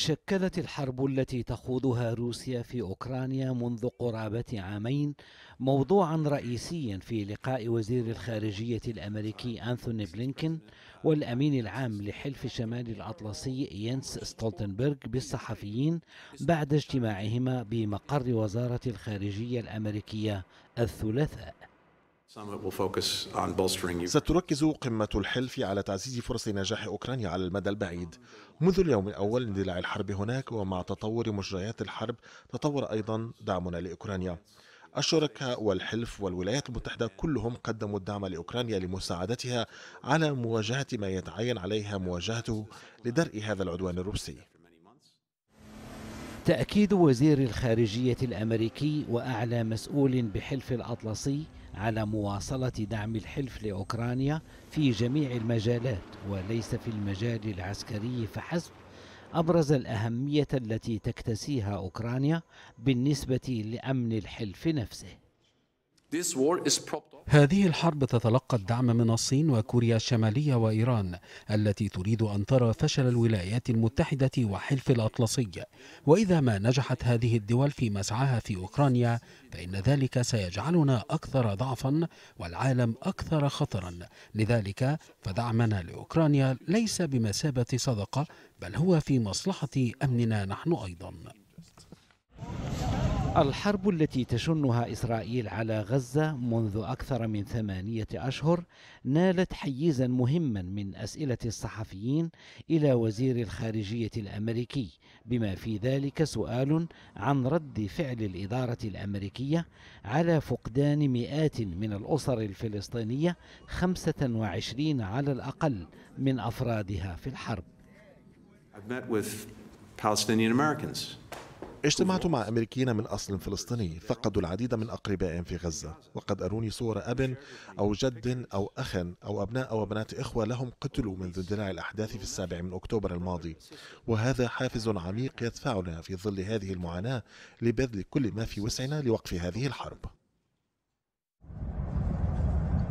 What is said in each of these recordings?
شكلت الحرب التي تخوضها روسيا في أوكرانيا منذ قرابة عامين موضوعا رئيسيا في لقاء وزير الخارجية الأمريكي أنثوني بلينكن والأمين العام لحلف شمال الأطلسي ينس ستولتنبرغ بالصحفيين بعد اجتماعهما بمقر وزارة الخارجية الأمريكية الثلاثاء ستركز قمة الحلف على تعزيز فرص نجاح أوكرانيا على المدى البعيد منذ اليوم الأول لاندلاع الحرب هناك ومع تطور مجريات الحرب تطور أيضا دعمنا لأوكرانيا الشركاء والحلف والولايات المتحدة كلهم قدموا الدعم لأوكرانيا لمساعدتها على مواجهة ما يتعين عليها مواجهته لدرء هذا العدوان الروسي تأكيد وزير الخارجية الأمريكي وأعلى مسؤول بحلف الأطلسي على مواصلة دعم الحلف لأوكرانيا في جميع المجالات وليس في المجال العسكري فحسب أبرز الأهمية التي تكتسيها أوكرانيا بالنسبة لأمن الحلف نفسه هذه الحرب تتلقى الدعم من الصين وكوريا الشمالية وإيران التي تريد أن ترى فشل الولايات المتحدة وحلف الأطلسي وإذا ما نجحت هذه الدول في مسعاها في أوكرانيا فإن ذلك سيجعلنا أكثر ضعفا والعالم أكثر خطرا لذلك فدعمنا لأوكرانيا ليس بمثابة صدقة بل هو في مصلحة أمننا نحن أيضا الحرب التي تشنها إسرائيل على غزة منذ أكثر من ثمانية أشهر نالت حيزا مهما من أسئلة الصحفيين إلى وزير الخارجية الأمريكي بما في ذلك سؤال عن رد فعل الإدارة الأمريكية على فقدان مئات من الأسر الفلسطينية 25 على الأقل من أفرادها في الحرب I've met with Palestinian Americans اجتمعت مع أمريكيين من أصل فلسطيني فقدوا العديد من أقربائهم في غزة وقد أروني صور أب أو جد أو أخ أو أبناء أو بنات إخوة لهم قتلوا منذ اندلاع الأحداث في السابع من أكتوبر الماضي وهذا حافز عميق يدفعنا في ظل هذه المعاناة لبذل كل ما في وسعنا لوقف هذه الحرب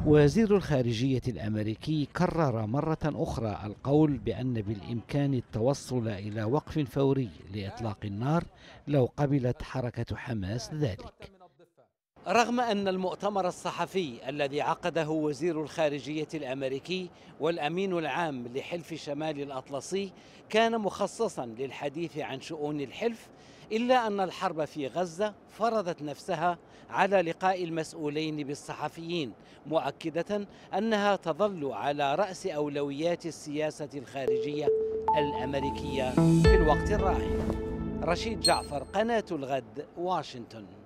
وزير الخارجية الأمريكي كرر مرة أخرى القول بأن بالإمكان التوصل إلى وقف فوري لإطلاق النار لو قبلت حركة حماس ذلك رغم أن المؤتمر الصحفي الذي عقده وزير الخارجية الأمريكي والأمين العام لحلف شمال الأطلسي كان مخصصا للحديث عن شؤون الحلف إلا أن الحرب في غزة فرضت نفسها على لقاء المسؤولين بالصحفيين مؤكدة أنها تظل على رأس أولويات السياسة الخارجية الأمريكية في الوقت الراهن رشيد جعفر قناة الغد واشنطن